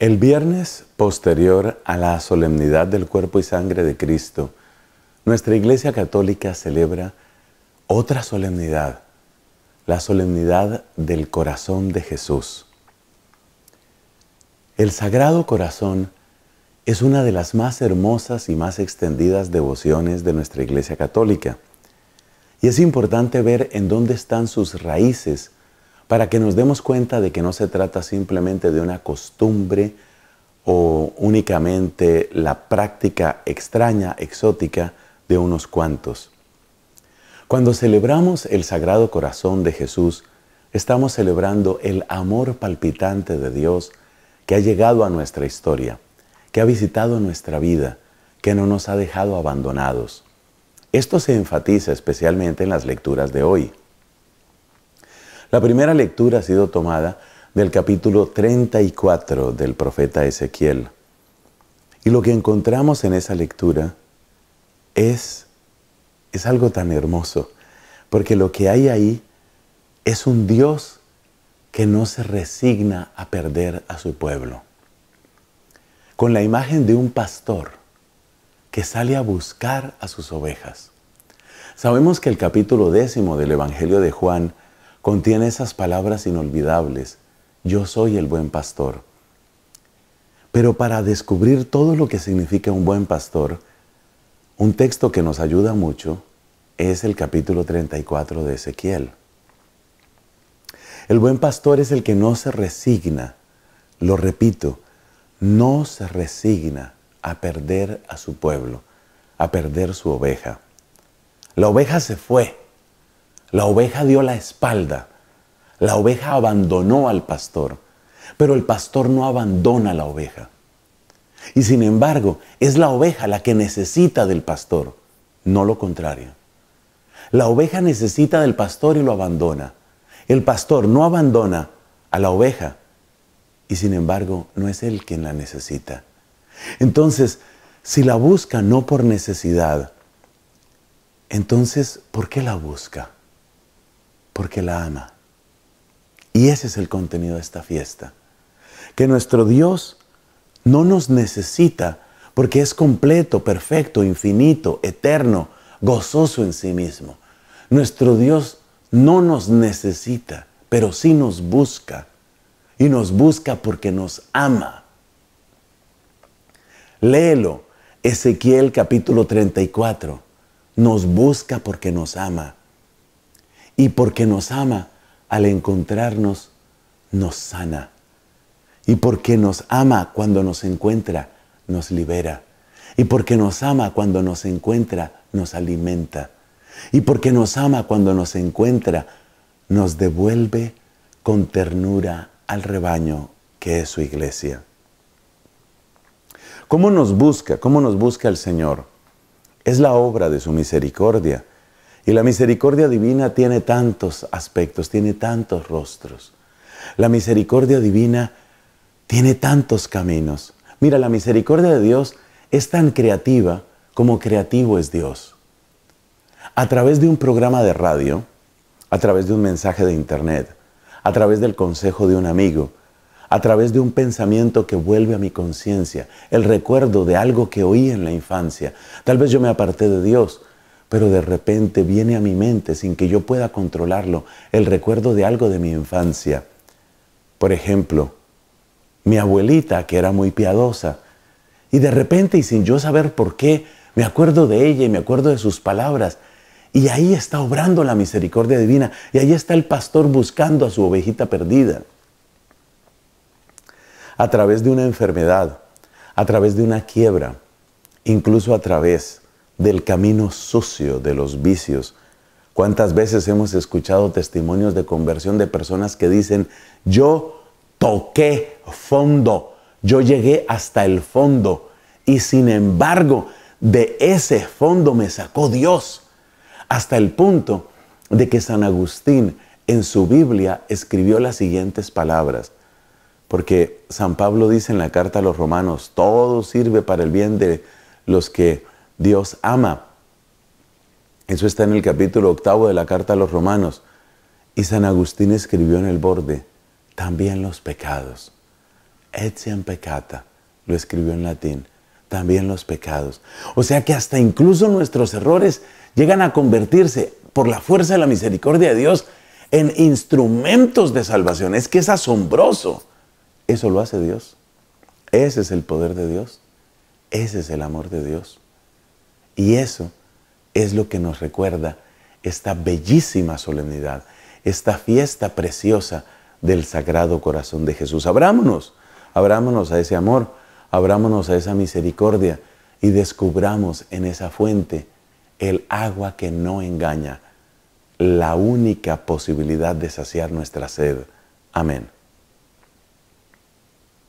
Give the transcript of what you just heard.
El viernes posterior a la solemnidad del cuerpo y sangre de Cristo, nuestra Iglesia Católica celebra otra solemnidad, la solemnidad del corazón de Jesús. El Sagrado Corazón es una de las más hermosas y más extendidas devociones de nuestra Iglesia Católica. Y es importante ver en dónde están sus raíces para que nos demos cuenta de que no se trata simplemente de una costumbre o únicamente la práctica extraña, exótica de unos cuantos. Cuando celebramos el Sagrado Corazón de Jesús, estamos celebrando el amor palpitante de Dios que ha llegado a nuestra historia, que ha visitado nuestra vida, que no nos ha dejado abandonados. Esto se enfatiza especialmente en las lecturas de hoy. La primera lectura ha sido tomada del capítulo 34 del profeta Ezequiel. Y lo que encontramos en esa lectura es, es algo tan hermoso, porque lo que hay ahí es un Dios que no se resigna a perder a su pueblo. Con la imagen de un pastor que sale a buscar a sus ovejas. Sabemos que el capítulo décimo del Evangelio de Juan contiene esas palabras inolvidables. Yo soy el buen pastor. Pero para descubrir todo lo que significa un buen pastor, un texto que nos ayuda mucho es el capítulo 34 de Ezequiel. El buen pastor es el que no se resigna, lo repito, no se resigna a perder a su pueblo, a perder su oveja. La oveja se fue, la oveja dio la espalda. La oveja abandonó al pastor. Pero el pastor no abandona a la oveja. Y sin embargo, es la oveja la que necesita del pastor, no lo contrario. La oveja necesita del pastor y lo abandona. El pastor no abandona a la oveja y sin embargo no es él quien la necesita. Entonces, si la busca no por necesidad, entonces, ¿por qué la busca? porque la ama. Y ese es el contenido de esta fiesta. Que nuestro Dios no nos necesita porque es completo, perfecto, infinito, eterno, gozoso en sí mismo. Nuestro Dios no nos necesita, pero sí nos busca. Y nos busca porque nos ama. Léelo, Ezequiel capítulo 34. Nos busca porque nos ama. Y porque nos ama, al encontrarnos, nos sana. Y porque nos ama cuando nos encuentra, nos libera. Y porque nos ama cuando nos encuentra, nos alimenta. Y porque nos ama cuando nos encuentra, nos devuelve con ternura al rebaño que es su iglesia. ¿Cómo nos busca? ¿Cómo nos busca el Señor? Es la obra de su misericordia y la misericordia divina tiene tantos aspectos, tiene tantos rostros. La misericordia divina tiene tantos caminos. Mira, la misericordia de Dios es tan creativa como creativo es Dios. A través de un programa de radio, a través de un mensaje de internet, a través del consejo de un amigo, a través de un pensamiento que vuelve a mi conciencia, el recuerdo de algo que oí en la infancia. Tal vez yo me aparté de Dios, pero de repente viene a mi mente, sin que yo pueda controlarlo, el recuerdo de algo de mi infancia. Por ejemplo, mi abuelita, que era muy piadosa, y de repente y sin yo saber por qué, me acuerdo de ella y me acuerdo de sus palabras. Y ahí está obrando la misericordia divina, y ahí está el pastor buscando a su ovejita perdida. A través de una enfermedad, a través de una quiebra, incluso a través del camino sucio de los vicios. ¿Cuántas veces hemos escuchado testimonios de conversión de personas que dicen, yo toqué fondo, yo llegué hasta el fondo y sin embargo de ese fondo me sacó Dios, hasta el punto de que San Agustín en su Biblia escribió las siguientes palabras, porque San Pablo dice en la carta a los romanos, todo sirve para el bien de los que Dios ama. Eso está en el capítulo octavo de la carta a los romanos. Y San Agustín escribió en el borde, también los pecados. Etiam peccata, lo escribió en latín, también los pecados. O sea que hasta incluso nuestros errores llegan a convertirse, por la fuerza de la misericordia de Dios, en instrumentos de salvación. Es que es asombroso. Eso lo hace Dios. Ese es el poder de Dios. Ese es el amor de Dios. Y eso es lo que nos recuerda esta bellísima solemnidad, esta fiesta preciosa del Sagrado Corazón de Jesús. Abrámonos, abrámonos a ese amor, abrámonos a esa misericordia y descubramos en esa fuente el agua que no engaña, la única posibilidad de saciar nuestra sed. Amén.